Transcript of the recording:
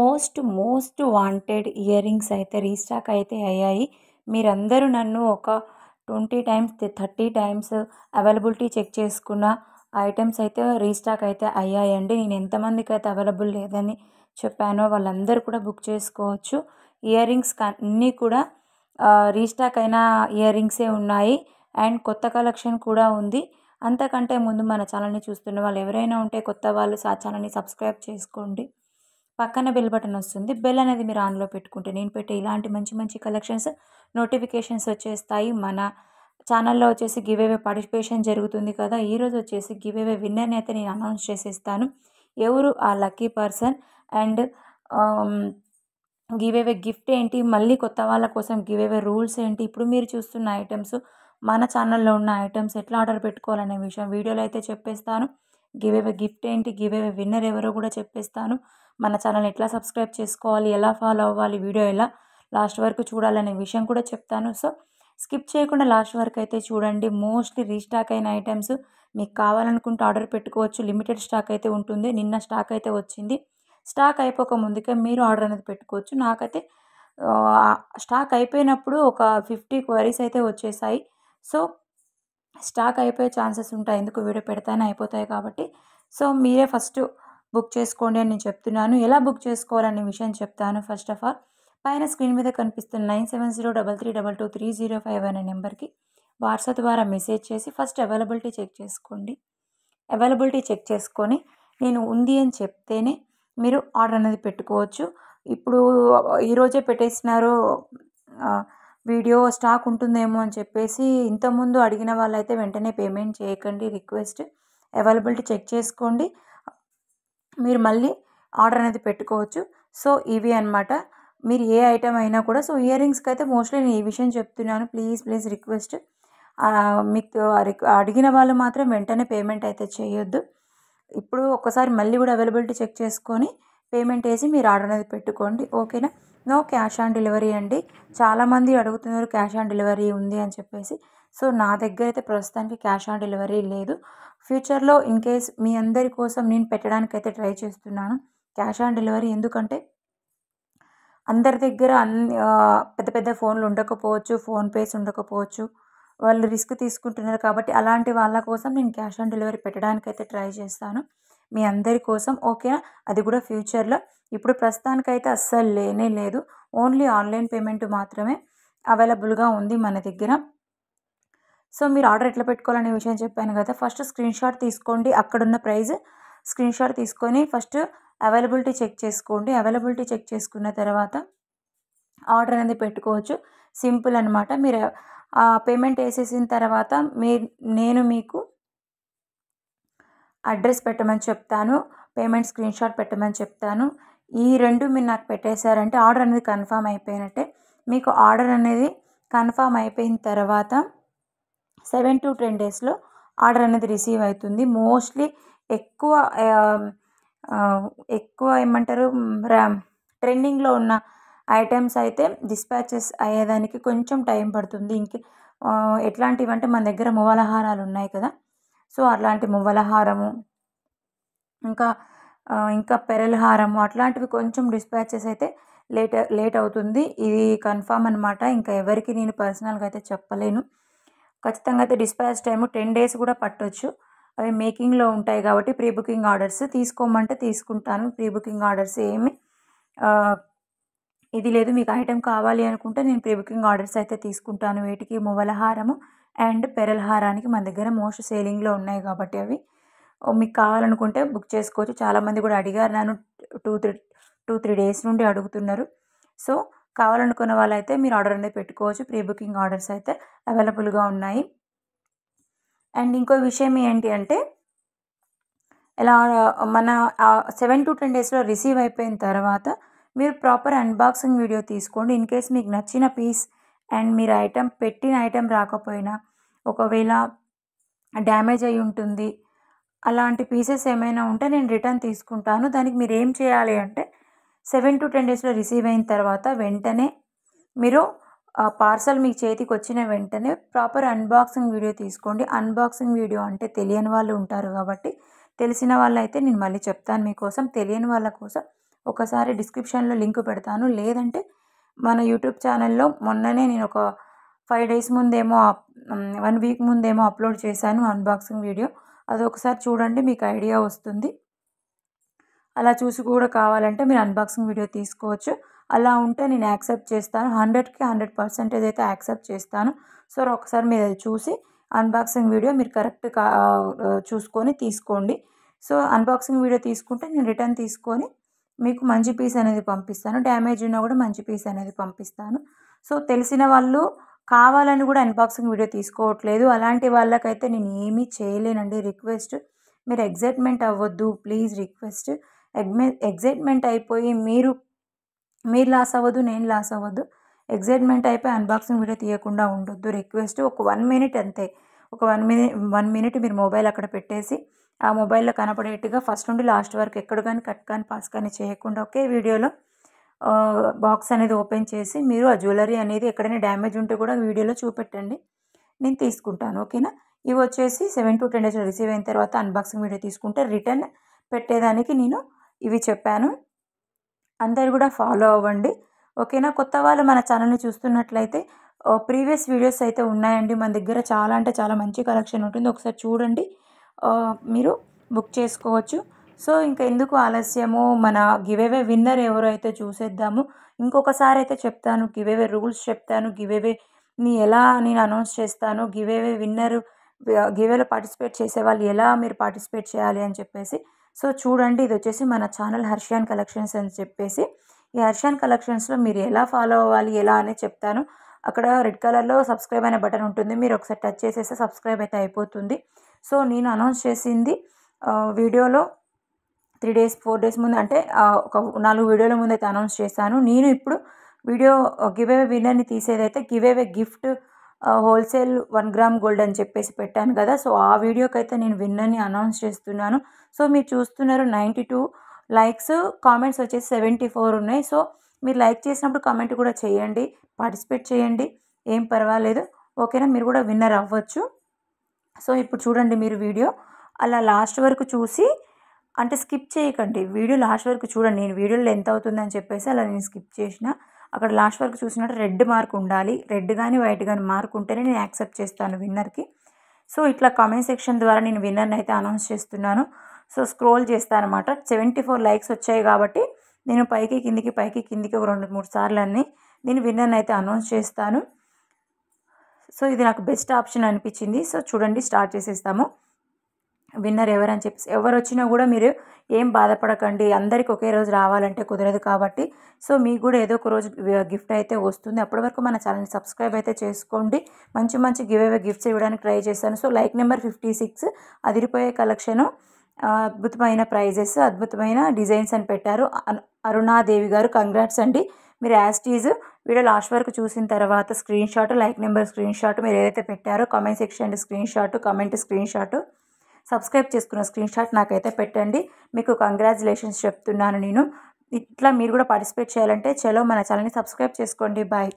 most most wanted earrings అయితే restock అయితే అయ్యాయి మీరందరూ నన్ను ఒక twenty times thirty times availability check చేసుకున్న ఐటమ్స్ అయితే రీస్టాక్ అయితే అయ్యాయండి నేను ఎంతమందికి అయితే అవైలబుల్ లేదని చెప్పానో వాళ్ళందరూ కూడా బుక్ చేసుకోవచ్చు ఇయర్ రింగ్స్ అన్నీ కూడా రీస్టాక్ అయిన ఇయర్ రింగ్సే ఉన్నాయి అండ్ కొత్త కలెక్షన్ కూడా ఉంది అంతకంటే ముందు మన ఛానల్ని చూస్తున్న వాళ్ళు ఎవరైనా ఉంటే కొత్త వాళ్ళు ఆ ఛానల్ని సబ్స్క్రైబ్ చేసుకోండి పక్కన బెల్ బటన్ వస్తుంది బెల్ అనేది మీరు ఆన్లో పెట్టుకుంటే నేను పెట్టే ఇలాంటి మంచి మంచి కలెక్షన్స్ నోటిఫికేషన్స్ వచ్చేస్తాయి మన ఛానల్లో వచ్చేసి గివ్ అవే పార్టిసిపేషన్ జరుగుతుంది కదా ఈరోజు వచ్చేసి గివ్ అవే విన్నర్ని అయితే నేను అనౌన్స్ చేసేస్తాను ఎవరు ఆ lucky person and giveaway gift ఏంటి మళ్ళీ కొత్త వాళ్ళ కోసం గివ్ అవే రూల్స్ ఏంటి ఇప్పుడు మీరు చూస్తున్న ఐటమ్స్ మన ఛానల్లో ఉన్న ఐటమ్స్ ఎట్లా ఆర్డర్ పెట్టుకోవాలనే విషయం వీడియోలో అయితే చెప్పేస్తాను గివ్ అవే గిఫ్ట్ ఏంటి గివ్ అవే విన్నర్ ఎవరో కూడా చెప్పేస్తాను మన ఛానల్ని ఎట్లా సబ్స్క్రైబ్ చేసుకోవాలి ఎలా ఫాలో అవ్వాలి వీడియో ఎలా లాస్ట్ వరకు చూడాలనే విషయం కూడా చెప్తాను సో స్కిప్ చేయకుండా లాస్ట్ వరకు అయితే చూడండి మోస్ట్లీ రీస్టాక్ అయిన ఐటమ్స్ మీకు కావాలనుకుంటే ఆర్డర్ పెట్టుకోవచ్చు లిమిటెడ్ స్టాక్ అయితే ఉంటుంది నిన్న స్టాక్ అయితే వచ్చింది స్టాక్ అయిపోక ముందుకే మీరు ఆర్డర్ అనేది పెట్టుకోవచ్చు నాకైతే స్టాక్ అయిపోయినప్పుడు ఒక ఫిఫ్టీ క్వరీస్ అయితే వచ్చేసాయి సో స్టాక్ అయిపోయే ఛాన్సెస్ ఉంటాయి ఎందుకు వీడియో పెడతానే అయిపోతాయి కాబట్టి సో మీరే ఫస్ట్ బుక్ చేసుకోండి అని నేను చెప్తున్నాను ఎలా బుక్ చేసుకోవాలనే విషయం చెప్తాను ఫస్ట్ ఆఫ్ ఆల్ పైన స్క్రీన్ మీద కనిపిస్తున్న nine seven zero double three double two three zero five అనే నెంబర్కి వాట్సాప్ ద్వారా మెసేజ్ చేసి ఫస్ట్ అవైలబిలిటీ చెక్ చేసుకోండి అవైలబిలిటీ చెక్ చేసుకొని నేను ఉంది అని చెప్తేనే మీరు ఆర్డర్ అనేది పెట్టుకోవచ్చు ఇప్పుడు ఈరోజే పెట్టేసినారు వీడియో స్టాక్ ఉంటుందేమో అని చెప్పేసి ఇంతకుముందు అడిగిన వాళ్ళైతే వెంటనే పేమెంట్ చేయకండి రిక్వెస్ట్ అవైలబిలిటీ చెక్ చేసుకోండి మీరు మళ్ళీ ఆర్డర్ అనేది పెట్టుకోవచ్చు సో ఇవి అనమాట మీరు ఏ ఐటమ్ అయినా కూడా సో ఇయర్ రింగ్స్కి అయితే మోస్ట్లీ నేను ఈ విషయం చెప్తున్నాను ప్లీజ్ ప్లీజ్ రిక్వెస్ట్ మీకు అడిగిన వాళ్ళు మాత్రం వెంటనే పేమెంట్ అయితే చేయొద్దు ఇప్పుడు ఒకసారి మళ్ళీ కూడా అవైలబిలిటీ చెక్ చేసుకొని పేమెంట్ వేసి మీరు ఆర్డర్ అనేది పెట్టుకోండి ఓకేనా నో క్యాష్ ఆన్ డెలివరీ అండి చాలామంది అడుగుతున్నారు క్యాష్ ఆన్ డెలివరీ ఉంది అని చెప్పేసి సో నా దగ్గర అయితే ప్రస్తుతానికి క్యాష్ ఆన్ డెలివరీ లేదు ఫ్యూచర్లో ఇన్ కేస్ మీ అందరి కోసం నేను పెట్టడానికైతే ట్రై చేస్తున్నాను క్యాష్ ఆన్ డెలివరీ ఎందుకంటే అందరి దగ్గర అన్ని పెద్ద పెద్ద ఫోన్లు ఉండకపోవచ్చు ఫోన్ పేస్ ఉండకపోవచ్చు వాళ్ళు రిస్క్ తీసుకుంటున్నారు కాబట్టి అలాంటి వాళ్ళ కోసం నేను క్యాష్ ఆన్ డెలివరీ పెట్టడానికైతే ట్రై చేస్తాను మీ అందరి కోసం ఓకేనా అది కూడా ఫ్యూచర్లో ఇప్పుడు ప్రస్తుతానికైతే అస్సలు లేనే లేదు ఓన్లీ ఆన్లైన్ పేమెంట్ మాత్రమే అవైలబుల్గా ఉంది మన దగ్గర సో మీరు ఆర్డర్ ఎట్లా పెట్టుకోవాలనే విషయం చెప్పాను కదా ఫస్ట్ స్క్రీన్ షాట్ తీసుకోండి అక్కడున్న ప్రైజ్ స్క్రీన్ షాట్ తీసుకొని ఫస్ట్ అవైలబిలిటీ చెక్ చేసుకోండి అవైలబిలిటీ చెక్ చేసుకున్న తర్వాత ఆర్డర్ అనేది పెట్టుకోవచ్చు సింపుల్ అనమాట మీరు పేమెంట్ వేసేసిన తర్వాత మీ నేను మీకు అడ్రస్ పెట్టమని చెప్తాను పేమెంట్ స్క్రీన్ షాట్ పెట్టమని చెప్తాను ఈ రెండు మీరు నాకు పెట్టేశారంటే ఆర్డర్ అనేది కన్ఫామ్ అయిపోయినట్టే మీకు ఆర్డర్ అనేది కన్ఫామ్ అయిపోయిన తర్వాత సెవెన్ టు టెన్ డేస్లో ఆర్డర్ అనేది రిసీవ్ అవుతుంది మోస్ట్లీ ఎక్కువ ఎక్కువ ఏమంటారు ట్రెండింగ్లో ఉన్న ఐటమ్స్ అయితే డిస్పాచెస్ అయ్యేదానికి కొంచెం టైం పడుతుంది ఇంక ఎట్లాంటివి అంటే మన దగ్గర మువ్వలహారాలు ఉన్నాయి కదా సో అలాంటి మువ్వలహారము ఇంకా ఇంకా పెరలహారము అట్లాంటివి కొంచెం డిస్పాచెస్ అయితే లేట్ లేట్ అవుతుంది ఇది కన్ఫామ్ అనమాట ఇంకా ఎవరికి నేను పర్సనల్గా అయితే చెప్పలేను ఖచ్చితంగా అయితే డిస్పాచ్ టైము టెన్ డేస్ కూడా పట్టొచ్చు అవి మేకింగ్లో ఉంటాయి కాబట్టి ప్రీ బుకింగ్ ఆర్డర్స్ తీసుకోమంటే తీసుకుంటాను ప్రీ బుకింగ్ ఆర్డర్స్ ఏమి ఇది లేదు మీకు ఐటెం కావాలి అనుకుంటే నేను ప్రీ బుకింగ్ ఆర్డర్స్ అయితే తీసుకుంటాను వీటికి మువ్వలహారము అండ్ పెరల్హారానికి మన దగ్గర మోస్ట్ సేలింగ్లో ఉన్నాయి కాబట్టి అవి మీకు కావాలనుకుంటే బుక్ చేసుకోవచ్చు చాలామంది కూడా అడిగారు నన్ను two three two three days నుండి అడుగుతున్నారు సో కావాలనుకున్న వాళ్ళైతే మీరు ఆర్డర్ అనేది పెట్టుకోవచ్చు ప్రీ బుకింగ్ ఆర్డర్స్ అయితే అవైలబుల్గా ఉన్నాయి అండ్ ఇంకో విషయం ఏంటి అంటే ఇలా మన సెవెన్ టు టెన్ డేస్లో రిసీవ్ అయిపోయిన తర్వాత మీరు ప్రాపర్ అన్బాక్సింగ్ వీడియో తీసుకోండి ఇన్ కేస్ మీకు నచ్చిన పీస్ అండ్ మీరు ఐటెం పెట్టిన ఐటెం రాకపోయినా ఒకవేళ డ్యామేజ్ అయి ఉంటుంది అలాంటి పీసెస్ ఏమైనా ఉంటే నేను రిటర్న్ తీసుకుంటాను దానికి మీరు ఏం చేయాలి అంటే సెవెన్ టు టెన్ డేస్లో రిసీవ్ అయిన తర్వాత వెంటనే మీరు పార్సల్ మీకు చేతికి వచ్చిన వెంటనే ప్రాపర్ అన్బాక్సింగ్ వీడియో తీసుకోండి అన్బాక్సింగ్ వీడియో అంటే తెలియని వాళ్ళు ఉంటారు కాబట్టి తెలిసిన వాళ్ళైతే నేను మళ్ళీ చెప్తాను మీకోసం తెలియని వాళ్ళ కోసం ఒకసారి డిస్క్రిప్షన్లో లింక్ పెడతాను లేదంటే మన యూట్యూబ్ ఛానల్లో మొన్ననే నేను ఒక ఫైవ్ డేస్ ముందేమో వన్ వీక్ ముందేమో అప్లోడ్ చేశాను అన్బాక్సింగ్ వీడియో అది ఒకసారి చూడండి మీకు ఐడియా వస్తుంది అలా చూసి కూడా కావాలంటే మీరు అన్బాక్సింగ్ వీడియో తీసుకోవచ్చు అలా ఉంటే నేను యాక్సెప్ట్ చేస్తాను హండ్రెడ్కి హండ్రెడ్ పర్సెంటేజ్ అయితే యాక్సెప్ట్ చేస్తాను సో ఒకసారి మీరు అది చూసి అన్బాక్సింగ్ వీడియో మీరు కరెక్ట్ చూసుకొని తీసుకోండి సో అన్బాక్సింగ్ వీడియో తీసుకుంటే నేను రిటర్న్ తీసుకొని మీకు మంచి పీస్ అనేది పంపిస్తాను డ్యామేజ్ ఉన్నా కూడా మంచి పీస్ అనేది పంపిస్తాను సో తెలిసిన వాళ్ళు కావాలని కూడా అన్బాక్సింగ్ వీడియో తీసుకోవట్లేదు అలాంటి వాళ్ళకైతే నేను ఏమీ చేయలేనండి రిక్వెస్ట్ మీరు ఎగ్జైట్మెంట్ అవ్వద్దు ప్లీజ్ రిక్వెస్ట్ ఎగ్మె ఎగ్జైట్మెంట్ అయిపోయి మీరు మీరు లాస్ అవ్వద్దు నేను లాస్ అవ్వద్దు ఎగ్జైట్మెంట్ అయిపోయి అన్బాక్సింగ్ వీడియో తీయకుండా ఉండొద్దు రిక్వెస్ట్ ఒక వన్ మినిట్ అంతే ఒక వన్ మినిట్ వన్ మినిట్ మీరు మొబైల్ అక్కడ పెట్టేసి ఆ మొబైల్లో కనపడేట్టుగా ఫస్ట్ నుండి లాస్ట్ వరకు ఎక్కడ కానీ కట్ కానీ పాస్ కానీ చేయకుండా ఒకే వీడియోలో బాక్స్ అనేది ఓపెన్ చేసి మీరు ఆ జ్యువెలరీ అనేది ఎక్కడైనా డ్యామేజ్ ఉంటే కూడా వీడియోలో చూపెట్టండి నేను తీసుకుంటాను ఓకేనా ఇవి వచ్చేసి seven to ten days receive అయిన తర్వాత అన్బాక్సింగ్ వీడియో తీసుకుంటే రిటర్న్ పెట్టేదానికి నేను ఇవి చెప్పాను అందరు కూడా ఫాలో అవ్వండి ఓకేనా కొత్త వాళ్ళు మన ఛానల్ని చూస్తున్నట్లయితే ప్రీవియస్ వీడియోస్ అయితే ఉన్నాయండి మన దగ్గర చాలా అంటే చాలా మంచి కలెక్షన్ ఉంటుంది ఒకసారి చూడండి మీరు బుక్ చేసుకోవచ్చు సో ఇంకా ఎందుకు ఆలస్యము మన గివేవే విన్నర్ ఎవరో అయితే చూసేద్దాము ఇంకొకసారి అయితే చెప్తాను గివేవే రూల్స్ చెప్తాను గివేవే నీ ఎలా నేను అనౌన్స్ చేస్తాను గివేవే విన్నర్ గివేలో పార్టిసిపేట్ చేసే వాళ్ళు ఎలా మీరు పార్టిసిపేట్ చేయాలి అని చెప్పేసి సో చూడండి ఇది వచ్చేసి మన ఛానల్ హర్షియాన్ కలెక్షన్స్ అని చెప్పేసి ఈ హర్షియాన్ కలెక్షన్స్లో మీరు ఎలా ఫాలో అవ్వాలి ఎలా అనేది చెప్తాను అక్కడ రెడ్ కలర్లో సబ్స్క్రైబ్ అనే బటన్ ఉంటుంది మీరు ఒకసారి టచ్ చేసేస్తే సబ్స్క్రైబ్ అయితే అయిపోతుంది సో నేను అనౌన్స్ చేసింది వీడియోలో త్రీ డేస్ ఫోర్ డేస్ ముందు అంటే ఒక నాలుగు వీడియోల ముందు అయితే అనౌన్స్ చేశాను నేను ఇప్పుడు వీడియో గివ్ అవే విన్నర్ని తీసేదైతే giveaway gift wholesale one gram gold అని చెప్పేసి పెట్టాను కదా సో ఆ వీడియోకి అయితే నేను విన్నని అనౌన్స్ చేస్తున్నాను సో మీరు చూస్తున్నారు నైంటీ టూ లైక్స్ కామెంట్స్ వచ్చేసి సెవెంటీ ఫోర్ ఉన్నాయి సో మీరు లైక్ చేసినప్పుడు కామెంట్ కూడా చేయండి పార్టిసిపేట్ చేయండి ఏం పర్వాలేదు ఓకేనా మీరు కూడా విన్నర్ అవ్వచ్చు సో ఇప్పుడు చూడండి మీరు వీడియో అలా లాస్ట్ వరకు చూసి అంటే స్కిప్ చేయకండి వీడియో లాస్ట్ వరకు చూడండి నేను వీడియోలో ఎంత అవుతుందని చెప్పేసి అలా నేను స్కిప్ చేసిన అక్కడ లాస్ట్ వరకు చూసినట్టు రెడ్ మార్క్ ఉండాలి రెడ్ కానీ వైట్ కానీ మార్క్ ఉంటేనే నేను యాక్సెప్ట్ చేస్తాను విన్నర్కి సో ఇట్లా కామెంట్ సెక్షన్ ద్వారా నేను విన్నర్ని అయితే అనౌన్స్ చేస్తున్నాను సో స్క్రోల్ చేస్తానమాట అనమాట సెవెంటీ ఫోర్ లైక్స్ వచ్చాయి కాబట్టి నేను పైకి కిందికి పైకి కిందికి ఒక రెండు మూడు సార్లు అన్నీ నేను విన్నర్ని అయితే అనౌన్స్ చేస్తాను సో ఇది నాకు బెస్ట్ ఆప్షన్ అనిపించింది సో చూడండి స్టార్ట్ చేసేస్తాము విన్నర్ ఎవరని చెప్పేసి ఎవరు వచ్చినా కూడా మీరు ఏం బాధపడకండి అందరికి ఒకే రోజు రావాలంటే కుదరదు కాబట్టి సో మీకు కూడా ఏదో ఒక రోజు గిఫ్ట్ అయితే వస్తుంది అప్పటి వరకు మన ఛానల్ని సబ్స్క్రైబ్ అయితే చేసుకోండి మంచి మంచి గివ్ అవే గిఫ్ట్స్ ఇవ్వడానికి ట్రై చేశాను so like number fifty six అదిరిపోయే కలెక్షను అద్భుతమైన ప్రైజెస్ అద్భుతమైన డిజైన్స్ అని పెట్టారు అరుణాదేవి గారు కంగ్రాట్స్ అండి మీరు యాస్టీజ్ వీడియో లాస్ట్ వరకు చూసిన తర్వాత screenshot like number screenshot మీరు ఏదైతే పెట్టారో comment section screenshot comment screenshot subscribe చేసుకున్న స్క్రీన్ షాట్ నాకైతే పెట్టండి మీకు కంగ్రాచులేషన్స్ చెప్తున్నాను నేను ఇట్లా మీరు కూడా పార్టిసిపేట్ చేయాలంటే చలో మన ఛానల్ని సబ్స్క్రైబ్ చేసుకోండి బాయ్